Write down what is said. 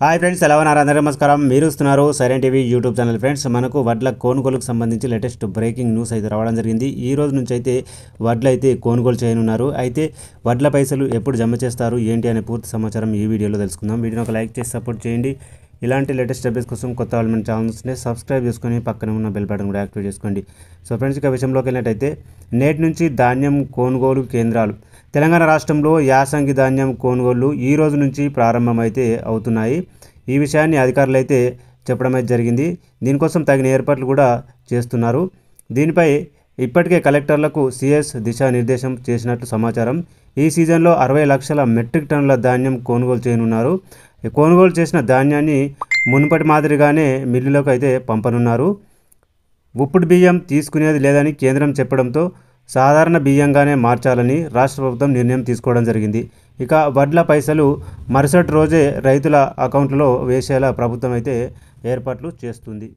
hi friends ఎలా ఉన్నారు అందరూ నమస్కారం మీరు ఇస్తున్నారు siren TV YouTube channel friends మనకు వడ్ల కొనుగోలుకు సంబంధించి లేటెస్ట్ బ్రేకింగ్ న్యూస్ అయితే రావడం జరిగింది ఈ రోజు నుంచి అయితే వడ్లు అయితే కొనుగోలు చేయనున్నారు అయితే వడ్ల పైసలు ఎప్పుడు జమ చేస్తారు ఏంటి అనే పూర్తి సమాచారం ఈ వీడియోలో తెలుసుకుందాం వీడియోని ఒక లైక్ చేసి సపోర్ట్ చేయండి ఇలాంటి లేటెస్ట్ అప్డేట్స్ కోసం కొత్త వాళ్ళు మన ఛానల్స్ని సబ్స్క్రైబ్ చేసుకొని పక్కన ఉన్న బెల్ బటన్ కూడా యాక్టివేట్ చేసుకోండి సో ఫ్రెండ్స్ ఇక విషయంలోకి వెళ్ళినట్టయితే నేటి నుంచి ధాన్యం కొనుగోలు కేంద్రాలు తెలంగాణ రాష్ట్రంలో యాసంగి ధాన్యం కొనుగోళ్లు ఈ రోజు నుంచి ప్రారంభమైతే అవుతున్నాయి ఈ విషయాన్ని అధికారులు అయితే చెప్పడమే జరిగింది దీనికోసం తగిన ఏర్పాట్లు కూడా చేస్తున్నారు దీనిపై ఇప్పటికే కలెక్టర్లకు సిఎస్ దిశానిర్దేశం చేసినట్లు సమాచారం ఈ సీజన్లో అరవై లక్షల మెట్రిక్ టన్నుల ధాన్యం కొనుగోలు చేయనున్నారు కొనుగోలు చేసిన ధాన్యాన్ని మునుపటి మాదిరిగానే మిల్లులకు అయితే పంపనున్నారు ఉప్పుడు బియ్యం తీసుకునేది లేదని కేంద్రం చెప్పడంతో సాధారణ బియ్యంగానే మార్చాలని రాష్ట్ర ప్రభుత్వం నిర్ణయం తీసుకోవడం జరిగింది ఇక వడ్ల పైసలు మరుసటి రోజే రైతుల అకౌంట్లో వేసేలా ప్రభుత్వం అయితే ఏర్పాట్లు చేస్తుంది